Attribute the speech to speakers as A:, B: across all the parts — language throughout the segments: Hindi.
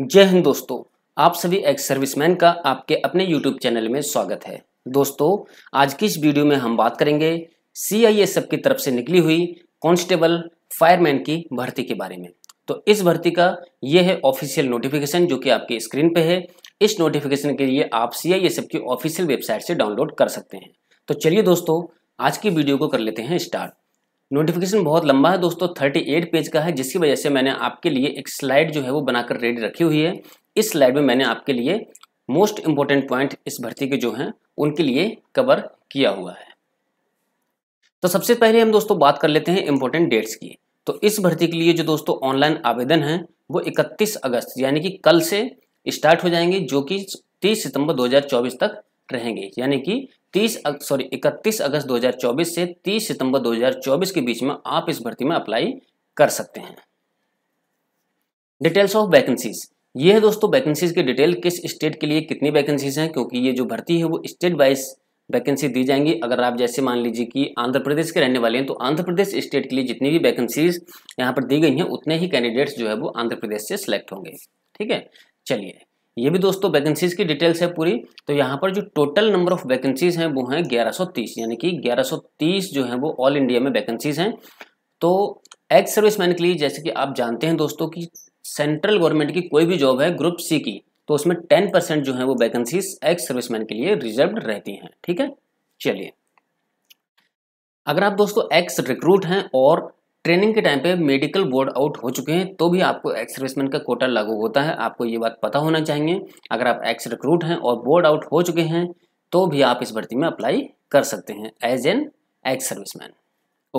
A: जय हिंद दोस्तों आप सभी एक्स सर्विसमैन का आपके अपने यूट्यूब चैनल में स्वागत है दोस्तों आज की इस वीडियो में हम बात करेंगे एफ की तरफ से निकली हुई कांस्टेबल फायरमैन की भर्ती के बारे में तो इस भर्ती का यह है ऑफिशियल नोटिफिकेशन जो कि आपके स्क्रीन पे है इस नोटिफिकेशन के लिए आप एफ की ऑफिशियल वेबसाइट से डाउनलोड कर सकते हैं तो चलिए दोस्तों आज की वीडियो को कर लेते हैं स्टार्ट नोटिफिकेशन बहुत लंबा है दोस्तों 38 पेज का है जिसकी वजह से मैंने आपके लिए एक स्लाइड जो है वो बनाकर रेडी रखी हुई है इस स्लाइड में मैंने आपके लिए मोस्ट इंपॉर्टेंट पॉइंट इस भर्ती के जो हैं उनके लिए कवर किया हुआ है तो सबसे पहले हम दोस्तों बात कर लेते हैं इंपॉर्टेंट डेट्स की तो इस भर्ती के लिए जो दोस्तों ऑनलाइन आवेदन है वो इकतीस अगस्त यानी कि कल से स्टार्ट हो जाएंगे जो कि तीस सितंबर दो तक रहेंगे यानी कि तीस सॉरी इकतीस अगस्त 2024 से 30 सितंबर 2024 के बीच में आप इस भर्ती में अप्लाई कर सकते हैं डिटेल्स ऑफ वैकेंसीज ये है दोस्तों वैकेंसीज की डिटेल किस स्टेट के लिए कितनी वैकेंसीज हैं क्योंकि ये जो भर्ती है वो स्टेट वाइज वैकेंसी दी जाएंगी अगर आप जैसे मान लीजिए कि आंध्र प्रदेश के रहने वाले हैं तो आंध्र प्रदेश स्टेट के लिए जितनी भी वैकेंसीज यहाँ पर दी गई हैं उतने ही कैंडिडेट्स जो है वो आंध्र प्रदेश से सिलेक्ट होंगे ठीक है चलिए ये भी दोस्तों वैकेंसीज की डिटेल्स है पूरी तो यहाँ पर जो टोटल नंबर ऑफ वैकेंसीज हैं वो हैं 1130 यानी कि 1130 जो हैं वो ऑल इंडिया में वैकेंसीज हैं तो एक्स सर्विस मैन के लिए जैसे कि आप जानते हैं दोस्तों कि सेंट्रल गवर्नमेंट की कोई भी जॉब है ग्रुप सी की तो उसमें टेन जो है वो वैकेंसीज एक्स सर्विसमैन के लिए रिजर्व रहती हैं ठीक है चलिए अगर आप दोस्तों एक्स रिक्रूट हैं और ट्रेनिंग के टाइम पे मेडिकल बोर्ड आउट हो चुके हैं तो भी आपको एक्स सर्विसमैन का कोटा लागू होता है आपको ये बात पता होना चाहिए अगर आप एक्स रिक्रूट हैं और बोर्ड आउट हो चुके हैं तो भी आप इस भर्ती में अप्लाई कर सकते हैं as an ex serviceman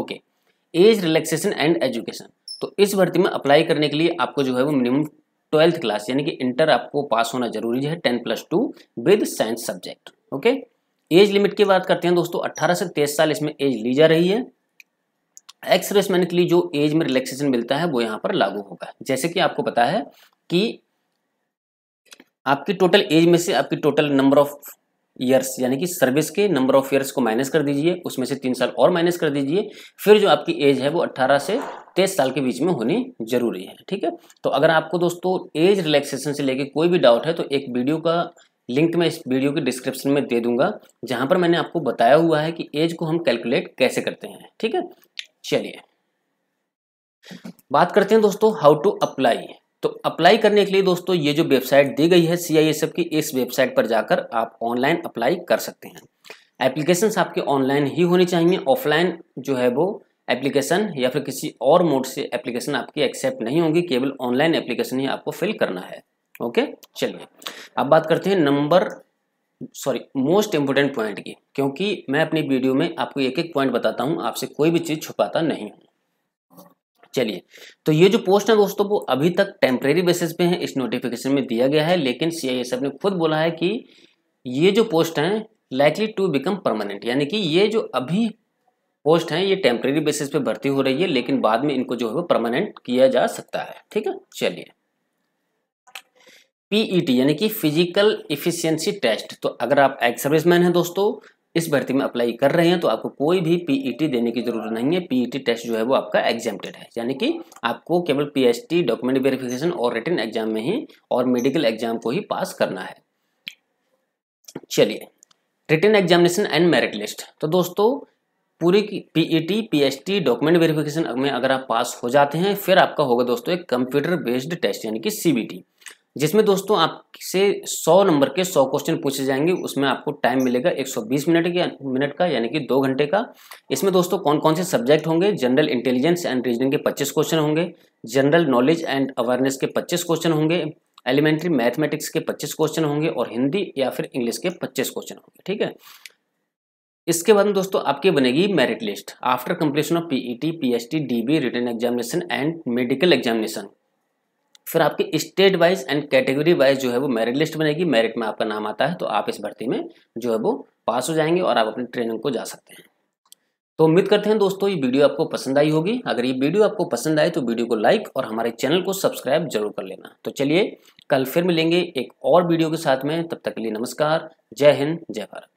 A: okay age relaxation and education तो इस भर्ती में अप्लाई करने के लिए आपको जो है वो मिनिमम ट्वेल्थ क्लास यानी कि इंटर आपको पास होना जरूरी है ten plus two with science subject okay age limit की बात करते हैं दोस्तों 18 से 23 साल इसमें एज ली जा रही है एक्स रेसमैन के लिए जो एज में रिलैक्सेशन मिलता है वो यहाँ पर लागू होगा जैसे कि आपको पता है कि आपकी टोटल एज में से आपकी टोटल नंबर ऑफ ईयर्स यानी कि सर्विस के नंबर ऑफ ईयर्स को माइनस कर दीजिए उसमें से तीन साल और माइनस कर दीजिए फिर जो आपकी एज है वो 18 से तेईस साल के बीच में होनी जरूरी है ठीक है तो अगर आपको दोस्तों एज रिलैक्सेशन से लेके कोई भी डाउट है तो एक वीडियो का लिंक मैं इस वीडियो के डिस्क्रिप्शन में दे दूंगा जहां पर मैंने आपको बताया हुआ है कि एज को हम कैलकुलेट कैसे करते हैं ठीक है चलिए बात करते हैं दोस्तों हाउ टू अप्लाई तो अप्लाई करने के लिए दोस्तों ये जो वेबसाइट दी गई है सी आई एस एफ की इस वेबसाइट पर जाकर आप ऑनलाइन अप्लाई कर सकते हैं एप्लीकेशन आपके ऑनलाइन ही होनी चाहिए ऑफलाइन जो है वो एप्लीकेशन या फिर किसी और मोड से एप्लीकेशन आपकी एक्सेप्ट नहीं होगी केवल ऑनलाइन एप्लीकेशन ही आपको फिल करना है ओके चलिए अब बात करते हैं number sorry most important point की क्योंकि मैं अपनी वीडियो में आपको एक एक पॉइंट बताता हूं आपसे कोई भी चीज़ छुपाता नहीं हूँ चलिए तो ये जो पोस्ट है दोस्तों वो अभी तक टेम्प्रेरी बेसिस पे है इस नोटिफिकेशन में दिया गया है लेकिन सी ने खुद बोला है कि ये जो पोस्ट है लाइकली टू बिकम परमानेंट यानी कि ये जो अभी पोस्ट है ये टेम्प्रेरी बेसिस पे भर्ती हो रही है लेकिन बाद में इनको जो है वो परमानेंट किया जा सकता है ठीक है चलिए पीईटी e यानी कि फिजिकल इफिशियंसी टेस्ट तो अगर आप एक्स सर्विसमैन हैं दोस्तों इस भर्ती में अप्लाई कर रहे हैं तो आपको कोई भी पीईटी e देने की जरूरत नहीं है पीईटी टेस्ट e जो है वो आपका एग्जामटेड है यानी कि आपको केवल पीएचटी डॉक्यूमेंट वेरिफिकेशन और रिटर्न एग्जाम में ही और मेडिकल एग्जाम को ही पास करना है चलिए written examination and merit list तो दोस्तों पूरी पीईटी पीएचटी डॉक्यूमेंट वेरिफिकेशन में अगर आप पास हो जाते हैं फिर आपका होगा दोस्तों एक कंप्यूटर बेस्ड टेस्ट यानी कि सीबीटी जिसमें दोस्तों आपसे 100 नंबर के 100 क्वेश्चन पूछे जाएंगे उसमें आपको टाइम मिलेगा 120 मिनट के मिनट का यानी कि दो घंटे का इसमें दोस्तों कौन कौन से सब्जेक्ट होंगे जनरल इंटेलिजेंस एंड रीजनिंग के 25 क्वेश्चन होंगे जनरल नॉलेज एंड अवेयरनेस के 25 क्वेश्चन होंगे एलिमेंट्री मैथमेटिक्स के पच्चीस क्वेश्चन होंगे और हिंदी या फिर इंग्लिश के पच्चीस क्वेश्चन होंगे ठीक है इसके बाद में दोस्तों आपकी बनेगी merit list after completion of PE T PET D DB written examination and medical examination फिर आपके state wise and category wise जो है वो मेरिट लिस्ट बनेगी मेरिट में आपका नाम आता है तो आप इस भर्ती में जो है वो पास हो जाएंगे और आप अपनी ट्रेनिंग को जा सकते हैं तो उम्मीद करते हैं दोस्तों ये वीडियो आपको पसंद आई होगी अगर ये वीडियो आपको पसंद आए तो वीडियो को लाइक और हमारे चैनल को सब्सक्राइब जरूर कर लेना तो चलिए कल फिर मिलेंगे एक और वीडियो के साथ में तब तक के लिए नमस्कार जय हिंद जय भारत